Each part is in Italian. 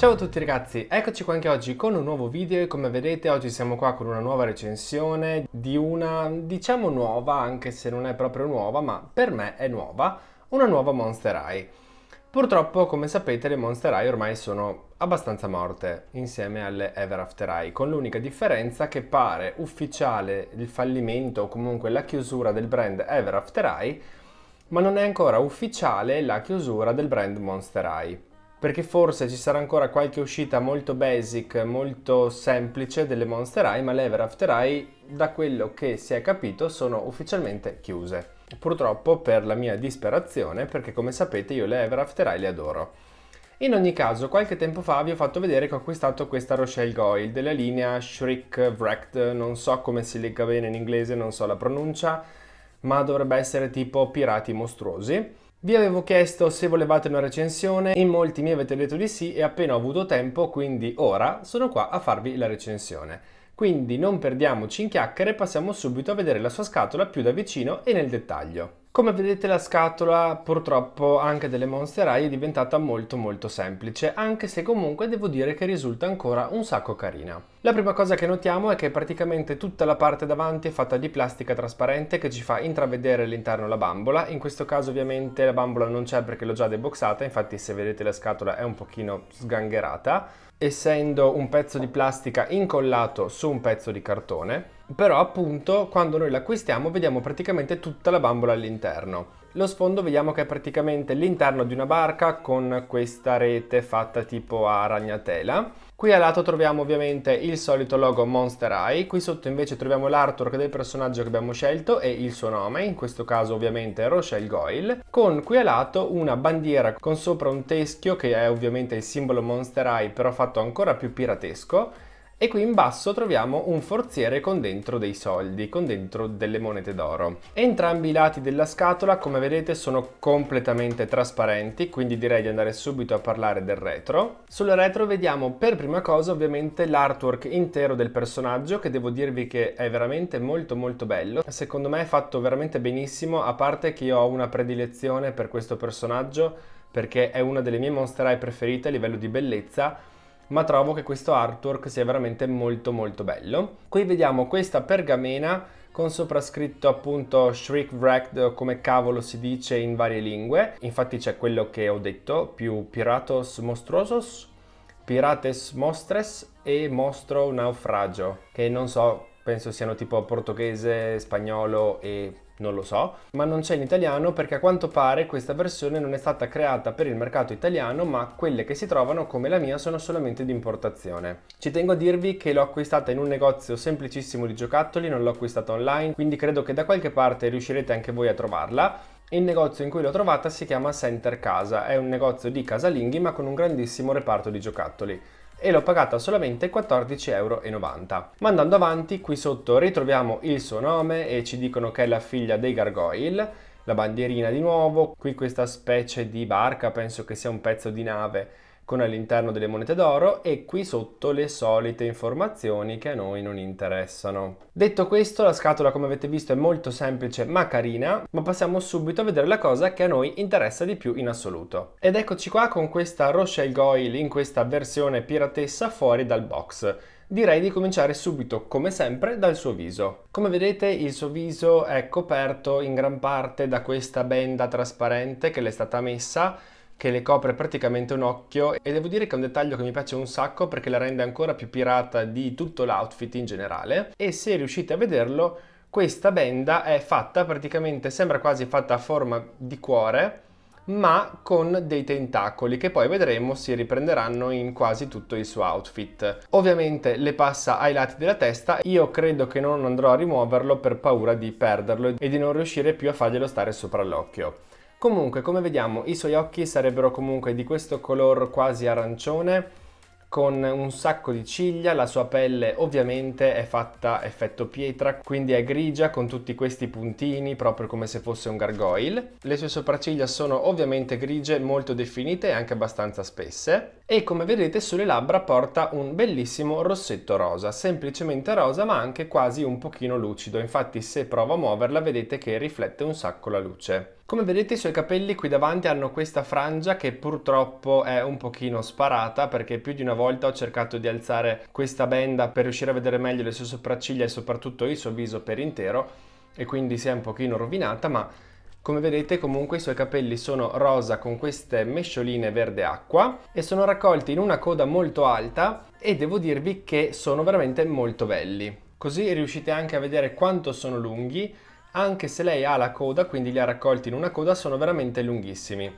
Ciao a tutti ragazzi, eccoci qua anche oggi con un nuovo video e come vedete oggi siamo qua con una nuova recensione di una, diciamo nuova, anche se non è proprio nuova, ma per me è nuova, una nuova Monster Eye. Purtroppo, come sapete, le Monster Eye ormai sono abbastanza morte insieme alle Ever After Eye, con l'unica differenza che pare ufficiale il fallimento o comunque la chiusura del brand Ever After Eye, ma non è ancora ufficiale la chiusura del brand Monster Eye perché forse ci sarà ancora qualche uscita molto basic, molto semplice delle Monster Eye, ma le Ever After Eye, da quello che si è capito, sono ufficialmente chiuse. Purtroppo per la mia disperazione, perché come sapete io le Ever After Eye le adoro. In ogni caso, qualche tempo fa vi ho fatto vedere che ho acquistato questa Rochelle Goyle della linea Shriek Wrecked, non so come si legga bene in inglese, non so la pronuncia, ma dovrebbe essere tipo Pirati Mostruosi vi avevo chiesto se volevate una recensione, in molti mi avete detto di sì e appena ho avuto tempo, quindi ora, sono qua a farvi la recensione. Quindi non perdiamoci in chiacchiere, passiamo subito a vedere la sua scatola più da vicino e nel dettaglio. Come vedete la scatola purtroppo anche delle Monster High è diventata molto molto semplice, anche se comunque devo dire che risulta ancora un sacco carina. La prima cosa che notiamo è che praticamente tutta la parte davanti è fatta di plastica trasparente che ci fa intravedere all'interno la bambola, in questo caso ovviamente la bambola non c'è perché l'ho già deboxata, infatti se vedete la scatola è un pochino sgangherata, essendo un pezzo di plastica incollato su un pezzo di cartone però appunto quando noi l'acquistiamo vediamo praticamente tutta la bambola all'interno. Lo sfondo vediamo che è praticamente l'interno di una barca con questa rete fatta tipo a ragnatela. Qui a lato troviamo ovviamente il solito logo Monster Eye, qui sotto invece troviamo l'artwork del personaggio che abbiamo scelto e il suo nome, in questo caso ovviamente Rochelle Goyle, con qui a lato una bandiera con sopra un teschio che è ovviamente il simbolo Monster Eye però fatto ancora più piratesco e qui in basso troviamo un forziere con dentro dei soldi, con dentro delle monete d'oro. Entrambi i lati della scatola, come vedete, sono completamente trasparenti, quindi direi di andare subito a parlare del retro. Sul retro vediamo per prima cosa ovviamente l'artwork intero del personaggio, che devo dirvi che è veramente molto molto bello. Secondo me è fatto veramente benissimo, a parte che io ho una predilezione per questo personaggio, perché è una delle mie monster eye preferite a livello di bellezza, ma trovo che questo artwork sia veramente molto molto bello. Qui vediamo questa pergamena con soprascritto appunto Shriek Wrecked come cavolo si dice in varie lingue, infatti c'è quello che ho detto più Piratos Mostruosos, Pirates Mostres e Mostro Naufragio, che non so, penso siano tipo portoghese, spagnolo e non lo so, ma non c'è in italiano perché a quanto pare questa versione non è stata creata per il mercato italiano, ma quelle che si trovano come la mia sono solamente di importazione. Ci tengo a dirvi che l'ho acquistata in un negozio semplicissimo di giocattoli, non l'ho acquistata online, quindi credo che da qualche parte riuscirete anche voi a trovarla. Il negozio in cui l'ho trovata si chiama Center Casa, è un negozio di casalinghi ma con un grandissimo reparto di giocattoli e l'ho pagata solamente 14,90 euro. Ma andando avanti, qui sotto ritroviamo il suo nome e ci dicono che è la figlia dei Gargoyle, la bandierina di nuovo, qui questa specie di barca, penso che sia un pezzo di nave con all'interno delle monete d'oro e qui sotto le solite informazioni che a noi non interessano. Detto questo la scatola come avete visto è molto semplice ma carina ma passiamo subito a vedere la cosa che a noi interessa di più in assoluto. Ed eccoci qua con questa Rochelle Goyle in questa versione piratessa fuori dal box direi di cominciare subito, come sempre, dal suo viso. Come vedete il suo viso è coperto in gran parte da questa benda trasparente che le è stata messa che le copre praticamente un occhio e devo dire che è un dettaglio che mi piace un sacco perché la rende ancora più pirata di tutto l'outfit in generale e se riuscite a vederlo questa benda è fatta praticamente sembra quasi fatta a forma di cuore ma con dei tentacoli che poi vedremo si riprenderanno in quasi tutto il suo outfit. Ovviamente le passa ai lati della testa, io credo che non andrò a rimuoverlo per paura di perderlo e di non riuscire più a farglielo stare sopra l'occhio. Comunque, come vediamo, i suoi occhi sarebbero comunque di questo color quasi arancione, con un sacco di ciglia, la sua pelle ovviamente è fatta effetto pietra, quindi è grigia con tutti questi puntini, proprio come se fosse un gargoyle. Le sue sopracciglia sono ovviamente grigie, molto definite e anche abbastanza spesse. E come vedete sulle labbra porta un bellissimo rossetto rosa, semplicemente rosa ma anche quasi un pochino lucido, infatti se provo a muoverla vedete che riflette un sacco la luce. Come vedete i suoi capelli qui davanti hanno questa frangia che purtroppo è un pochino sparata perché più di una volta ho cercato di alzare questa benda per riuscire a vedere meglio le sue sopracciglia e soprattutto il suo viso per intero e quindi si è un pochino rovinata ma come vedete comunque i suoi capelli sono rosa con queste mescioline verde acqua e sono raccolti in una coda molto alta e devo dirvi che sono veramente molto belli. Così riuscite anche a vedere quanto sono lunghi anche se lei ha la coda, quindi li ha raccolti in una coda, sono veramente lunghissimi.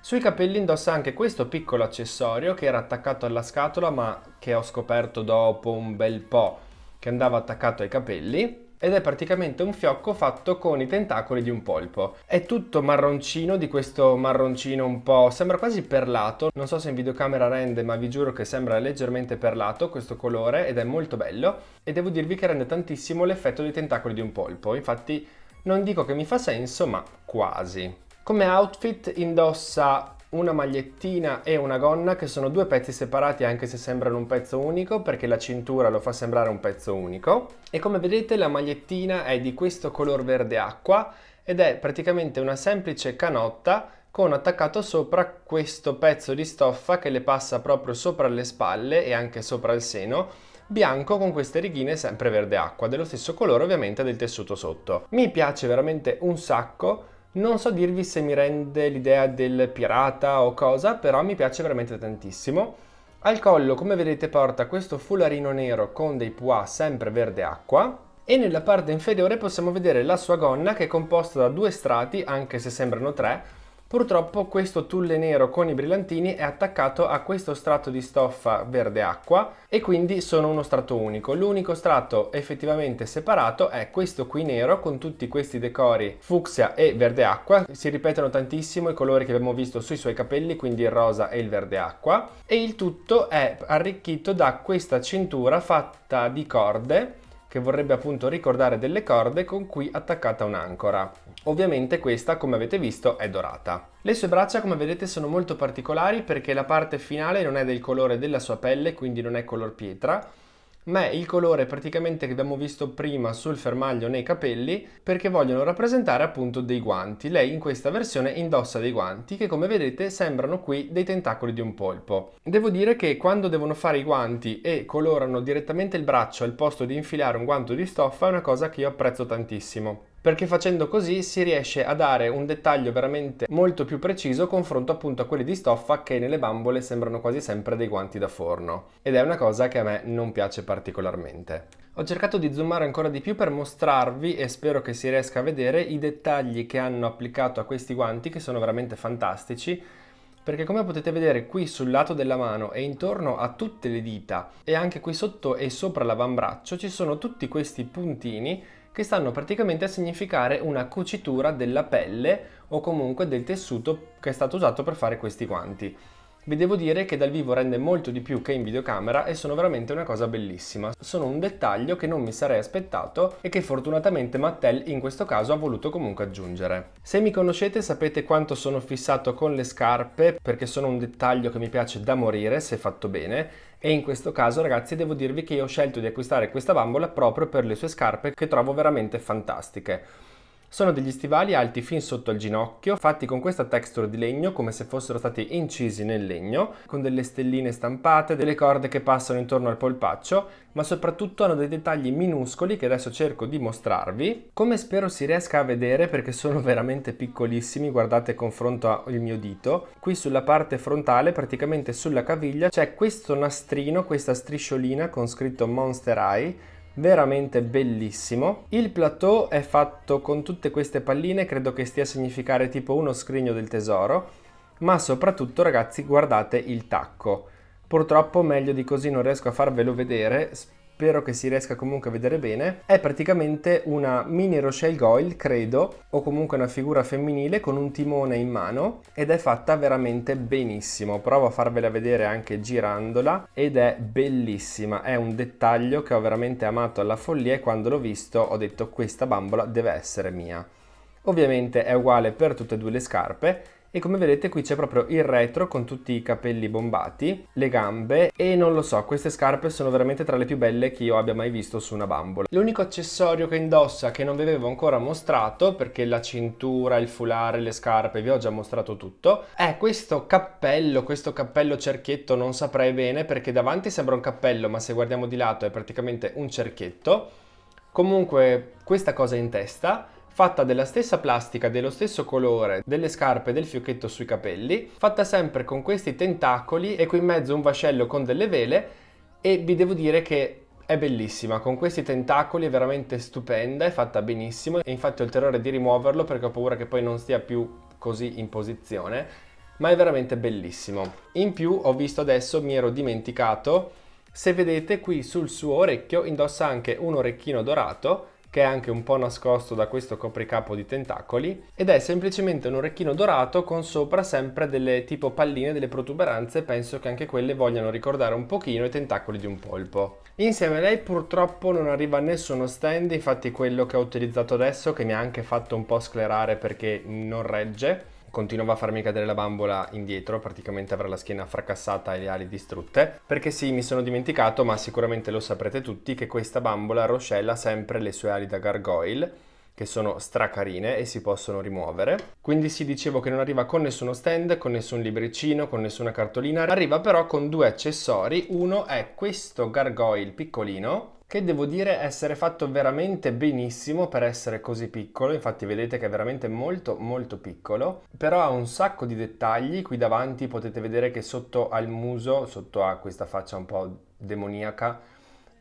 Sui capelli indossa anche questo piccolo accessorio che era attaccato alla scatola ma che ho scoperto dopo un bel po' che andava attaccato ai capelli ed è praticamente un fiocco fatto con i tentacoli di un polpo. È tutto marroncino, di questo marroncino un po', sembra quasi perlato, non so se in videocamera rende ma vi giuro che sembra leggermente perlato questo colore ed è molto bello e devo dirvi che rende tantissimo l'effetto dei tentacoli di un polpo, infatti non dico che mi fa senso ma quasi. Come outfit indossa una magliettina e una gonna che sono due pezzi separati anche se sembrano un pezzo unico perché la cintura lo fa sembrare un pezzo unico e come vedete la magliettina è di questo color verde acqua ed è praticamente una semplice canotta con attaccato sopra questo pezzo di stoffa che le passa proprio sopra le spalle e anche sopra il seno bianco con queste righine sempre verde acqua dello stesso colore ovviamente del tessuto sotto mi piace veramente un sacco non so dirvi se mi rende l'idea del pirata o cosa, però mi piace veramente tantissimo. Al collo, come vedete, porta questo fularino nero con dei pois sempre verde acqua, e nella parte inferiore possiamo vedere la sua gonna che è composta da due strati, anche se sembrano tre, Purtroppo questo tulle nero con i brillantini è attaccato a questo strato di stoffa verde acqua e quindi sono uno strato unico. L'unico strato effettivamente separato è questo qui nero con tutti questi decori fucsia e verde acqua. Si ripetono tantissimo i colori che abbiamo visto sui suoi capelli, quindi il rosa e il verde acqua. E il tutto è arricchito da questa cintura fatta di corde che vorrebbe appunto ricordare delle corde con cui attaccata un'ancora. Ovviamente questa, come avete visto, è dorata. Le sue braccia, come vedete, sono molto particolari perché la parte finale non è del colore della sua pelle, quindi non è color pietra, ma è il colore praticamente che abbiamo visto prima sul fermaglio nei capelli perché vogliono rappresentare appunto dei guanti. Lei in questa versione indossa dei guanti che come vedete sembrano qui dei tentacoli di un polpo. Devo dire che quando devono fare i guanti e colorano direttamente il braccio al posto di infilare un guanto di stoffa è una cosa che io apprezzo tantissimo perché facendo così si riesce a dare un dettaglio veramente molto più preciso confronto appunto a quelli di stoffa che nelle bambole sembrano quasi sempre dei guanti da forno ed è una cosa che a me non piace particolarmente. Ho cercato di zoomare ancora di più per mostrarvi e spero che si riesca a vedere i dettagli che hanno applicato a questi guanti che sono veramente fantastici perché come potete vedere qui sul lato della mano e intorno a tutte le dita e anche qui sotto e sopra l'avambraccio ci sono tutti questi puntini che stanno praticamente a significare una cucitura della pelle o comunque del tessuto che è stato usato per fare questi guanti vi devo dire che dal vivo rende molto di più che in videocamera e sono veramente una cosa bellissima. Sono un dettaglio che non mi sarei aspettato e che fortunatamente Mattel in questo caso ha voluto comunque aggiungere. Se mi conoscete sapete quanto sono fissato con le scarpe perché sono un dettaglio che mi piace da morire se fatto bene e in questo caso ragazzi devo dirvi che io ho scelto di acquistare questa bambola proprio per le sue scarpe che trovo veramente fantastiche. Sono degli stivali alti fin sotto al ginocchio, fatti con questa texture di legno come se fossero stati incisi nel legno, con delle stelline stampate, delle corde che passano intorno al polpaccio, ma soprattutto hanno dei dettagli minuscoli che adesso cerco di mostrarvi, come spero si riesca a vedere perché sono veramente piccolissimi, guardate confronto al mio dito. Qui sulla parte frontale, praticamente sulla caviglia, c'è questo nastrino, questa strisciolina con scritto Monster Eye, veramente bellissimo. Il plateau è fatto con tutte queste palline, credo che stia a significare tipo uno scrigno del tesoro, ma soprattutto ragazzi guardate il tacco. Purtroppo meglio di così non riesco a farvelo vedere, spero che si riesca comunque a vedere bene, è praticamente una mini Rochelle Goyle, credo, o comunque una figura femminile con un timone in mano ed è fatta veramente benissimo. Provo a farvela vedere anche girandola ed è bellissima, è un dettaglio che ho veramente amato alla follia e quando l'ho visto ho detto questa bambola deve essere mia. Ovviamente è uguale per tutte e due le scarpe, e come vedete qui c'è proprio il retro con tutti i capelli bombati, le gambe e non lo so, queste scarpe sono veramente tra le più belle che io abbia mai visto su una bambola. L'unico accessorio che indossa che non vi avevo ancora mostrato perché la cintura, il foulare, le scarpe vi ho già mostrato tutto è questo cappello, questo cappello cerchietto non saprei bene perché davanti sembra un cappello ma se guardiamo di lato è praticamente un cerchietto comunque questa cosa in testa fatta della stessa plastica, dello stesso colore, delle scarpe e del fiocchetto sui capelli, fatta sempre con questi tentacoli e qui in mezzo un vascello con delle vele e vi devo dire che è bellissima, con questi tentacoli è veramente stupenda, è fatta benissimo e infatti ho il terrore di rimuoverlo perché ho paura che poi non stia più così in posizione, ma è veramente bellissimo. In più ho visto adesso, mi ero dimenticato, se vedete qui sul suo orecchio indossa anche un orecchino dorato che è anche un po' nascosto da questo copricapo di tentacoli, ed è semplicemente un orecchino dorato con sopra sempre delle tipo palline, delle protuberanze, penso che anche quelle vogliano ricordare un pochino i tentacoli di un polpo. Insieme a lei purtroppo non arriva nessuno stand, infatti quello che ho utilizzato adesso, che mi ha anche fatto un po' sclerare perché non regge, continuava a farmi cadere la bambola indietro, praticamente avrà la schiena fracassata e le ali distrutte, perché sì, mi sono dimenticato, ma sicuramente lo saprete tutti, che questa bambola roscella sempre le sue ali da gargoyle, che sono stracarine e si possono rimuovere. Quindi si sì, dicevo che non arriva con nessuno stand, con nessun libricino, con nessuna cartolina, arriva però con due accessori, uno è questo gargoyle piccolino, che devo dire essere fatto veramente benissimo per essere così piccolo, infatti vedete che è veramente molto molto piccolo, però ha un sacco di dettagli, qui davanti potete vedere che sotto al muso, sotto a questa faccia un po' demoniaca,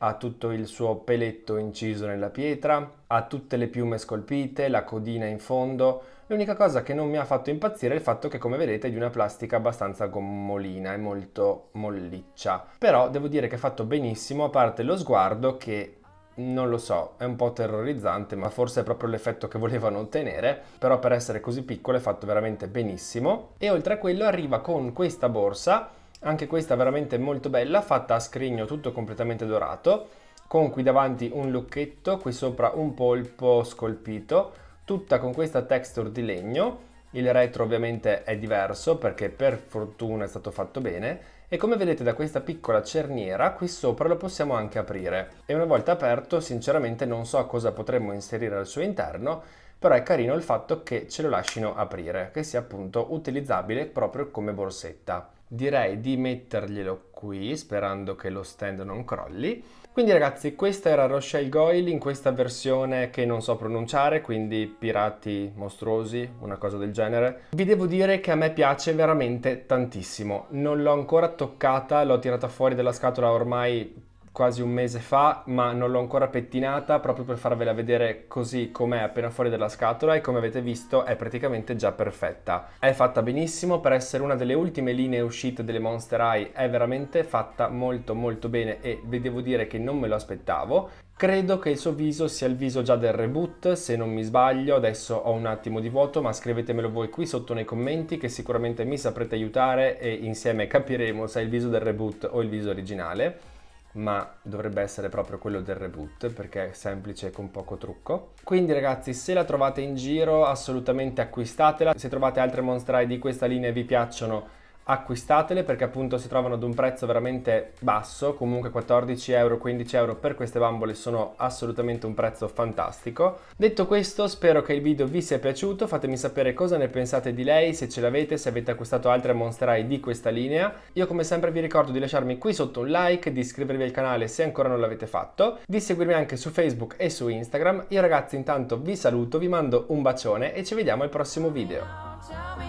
ha tutto il suo peletto inciso nella pietra, ha tutte le piume scolpite, la codina in fondo. L'unica cosa che non mi ha fatto impazzire è il fatto che come vedete è di una plastica abbastanza gommolina e molto molliccia. Però devo dire che è fatto benissimo a parte lo sguardo che non lo so, è un po' terrorizzante, ma forse è proprio l'effetto che volevano ottenere, però per essere così piccolo è fatto veramente benissimo. E oltre a quello arriva con questa borsa anche questa veramente molto bella, fatta a scrigno tutto completamente dorato, con qui davanti un lucchetto, qui sopra un polpo scolpito, tutta con questa texture di legno. Il retro ovviamente è diverso perché per fortuna è stato fatto bene e come vedete da questa piccola cerniera qui sopra lo possiamo anche aprire e una volta aperto sinceramente non so cosa potremmo inserire al suo interno però è carino il fatto che ce lo lasciano aprire che sia appunto utilizzabile proprio come borsetta direi di metterglielo qui sperando che lo stand non crolli quindi ragazzi questa era Rochelle Goyle in questa versione che non so pronunciare quindi pirati mostruosi una cosa del genere vi devo dire che a me piace veramente tantissimo non l'ho ancora toccata l'ho tirata fuori dalla scatola ormai quasi un mese fa, ma non l'ho ancora pettinata proprio per farvela vedere così com'è appena fuori dalla scatola e come avete visto è praticamente già perfetta. È fatta benissimo per essere una delle ultime linee uscite delle Monster Eye, è veramente fatta molto molto bene e vi devo dire che non me lo aspettavo. Credo che il suo viso sia il viso già del reboot, se non mi sbaglio, adesso ho un attimo di vuoto, ma scrivetemelo voi qui sotto nei commenti che sicuramente mi saprete aiutare e insieme capiremo se è il viso del reboot o il viso originale ma dovrebbe essere proprio quello del reboot perché è semplice e con poco trucco. Quindi ragazzi se la trovate in giro assolutamente acquistatela, se trovate altre Monster di questa linea e vi piacciono acquistatele perché appunto si trovano ad un prezzo veramente basso, comunque 14 euro, 15 euro per queste bambole sono assolutamente un prezzo fantastico. Detto questo spero che il video vi sia piaciuto, fatemi sapere cosa ne pensate di lei, se ce l'avete, se avete acquistato altre Monster Eye di questa linea. Io come sempre vi ricordo di lasciarmi qui sotto un like, di iscrivervi al canale se ancora non l'avete fatto, di seguirmi anche su Facebook e su Instagram. Io ragazzi intanto vi saluto, vi mando un bacione e ci vediamo al prossimo video.